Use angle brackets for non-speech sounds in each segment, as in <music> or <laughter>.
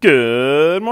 Good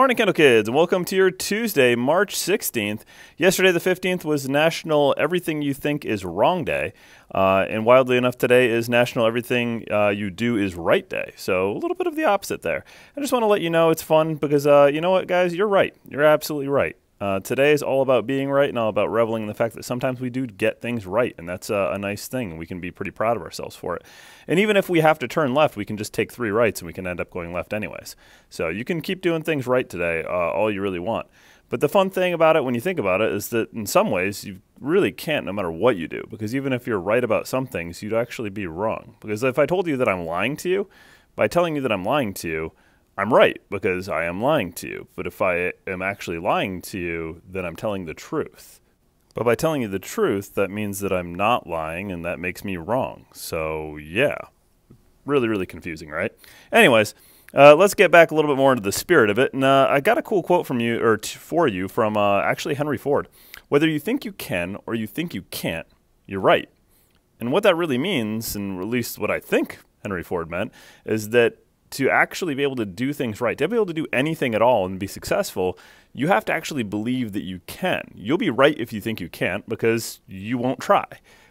morning, Kendall Kids, and welcome to your Tuesday, March 16th. Yesterday, the 15th, was National Everything You Think Is Wrong Day. Uh, and wildly enough, today is National Everything uh, You Do Is Right Day. So a little bit of the opposite there. I just want to let you know it's fun because uh, you know what, guys? You're right. You're absolutely right. Uh, today is all about being right and all about reveling in the fact that sometimes we do get things right, and that's a, a, nice thing. We can be pretty proud of ourselves for it. And even if we have to turn left, we can just take three rights and we can end up going left anyways. So you can keep doing things right today uh, all you really want. But the fun thing about it when you think about it is that in some ways you really can't no matter what you do, because even if you're right about some things, you'd actually be wrong. Because if I told you that I'm lying to you, by telling you that I'm lying to you, I'm right because I am lying to you. But if I am actually lying to you, then I'm telling the truth. But by telling you the truth, that means that I'm not lying and that makes me wrong. So, yeah. Really, really confusing, right? Anyways, uh, let's get back a little bit more into the spirit of it. And uh, I got a cool quote from you, or for you, from uh, actually Henry Ford. Whether you think you can or you think you can't, you're right. And what that really means, and at least what I think Henry Ford meant, is that to actually be able to do things right, to be able to do anything at all and be successful, you have to actually believe that you can. You'll be right if you think you can't because you won't try.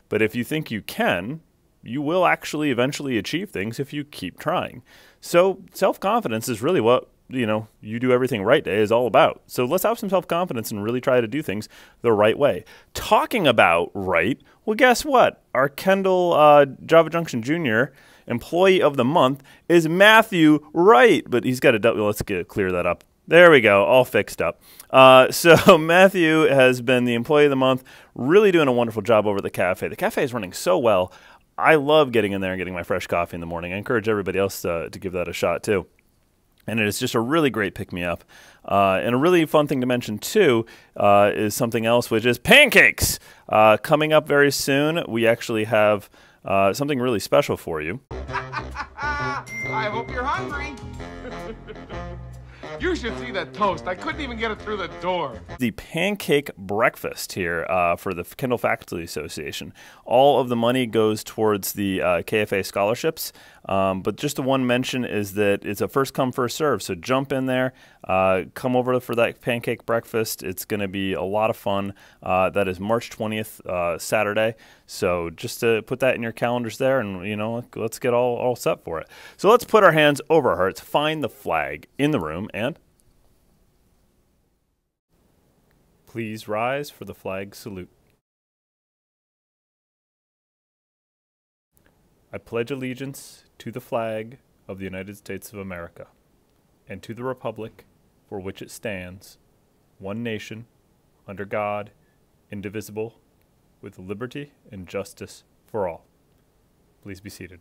But if you think you can, you will actually eventually achieve things if you keep trying. So, self confidence is really what you know, you do everything right day is all about. So let's have some self confidence and really try to do things the right way. Talking about right, well, guess what? Our Kendall uh, Java Junction Jr. Employee of the Month is Matthew Wright, but he's got a double. Let's get, clear that up. There we go, all fixed up. Uh, <laughs> so Matthew has been the Employee of the Month, really doing a wonderful job over at the cafe. The cafe is running so well. I love getting in there and getting my fresh coffee in the morning. I encourage everybody else to uh, to give that a shot too and it is just a really great pick me up. Uh, and a really fun thing to mention too uh, is something else, which is pancakes uh, coming up very soon. We actually have uh, something really special for you. <laughs> I hope you're hungry. You should see the toast. I couldn't even get it through the door. The pancake breakfast here uh, for the Kendall Faculty Association. All of the money goes towards the uh, KFA scholarships. Um, but just the one mention is that it's a first come, first serve. So jump in there, uh, come over for that pancake breakfast. It's going to be a lot of fun. Uh, that is March 20th, uh, Saturday. So just to put that in your calendars there and, you know, let's get all, all set for it. So let's put our hands over our hearts, find the flag in the room, and Please rise for the flag salute. I pledge allegiance to the flag of the United States of America and to the republic for which it stands, one nation, under God, indivisible, with liberty and justice for all. Please be seated.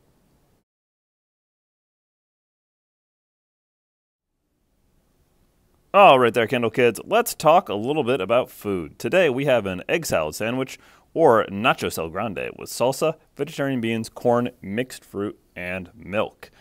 All right there, Kindle Kids, let's talk a little bit about food. Today we have an egg salad sandwich or nacho sal grande with salsa, vegetarian beans, corn, mixed fruit, and milk.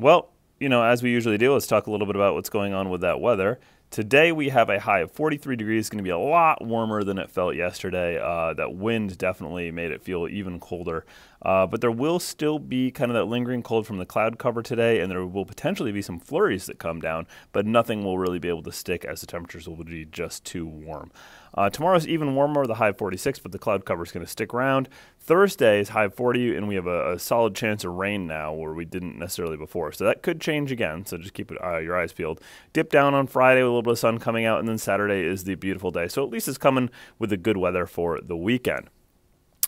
Well, you know, as we usually do, let's talk a little bit about what's going on with that weather. Today we have a high of 43 degrees. It's going to be a lot warmer than it felt yesterday. Uh, that wind definitely made it feel even colder. Uh, but there will still be kind of that lingering cold from the cloud cover today, and there will potentially be some flurries that come down, but nothing will really be able to stick as the temperatures will be just too warm. Uh, tomorrow's even warmer, the high 46, but the cloud cover is going to stick around. Thursday is high 40, and we have a, a, solid chance of rain now where we didn't necessarily before. So that could change again, so just keep it, uh, your eyes peeled. Dip down on Friday with a little bit of sun coming out, and then Saturday is the beautiful day. So at least it's coming with the good weather for the weekend.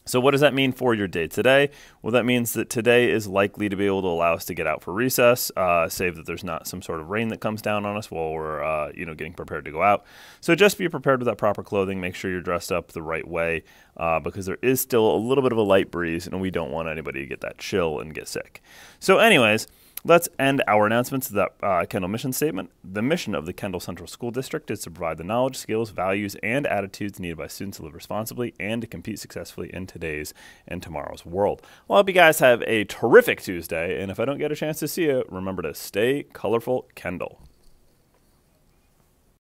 So, what does that mean for your day today? Well, that means that today is likely to be able to allow us to get out for recess, uh, save that there's not some sort of rain that comes down on us while we're, uh, you know, getting prepared to go out. So, just be prepared with that proper clothing. Make sure you're dressed up the right way uh, because there is still a little bit of a light breeze, and we don't want anybody to get that chill and get sick. So, anyways. Let's end our announcements with that uh, Kendall mission statement. The mission of the Kendall Central School District is to provide the knowledge, skills, values, and attitudes needed by students to live responsibly and to compete successfully in today's and tomorrow's world. Well, I hope you guys have a terrific Tuesday, and if I don't get a chance to see you, remember to stay colorful, Kendall.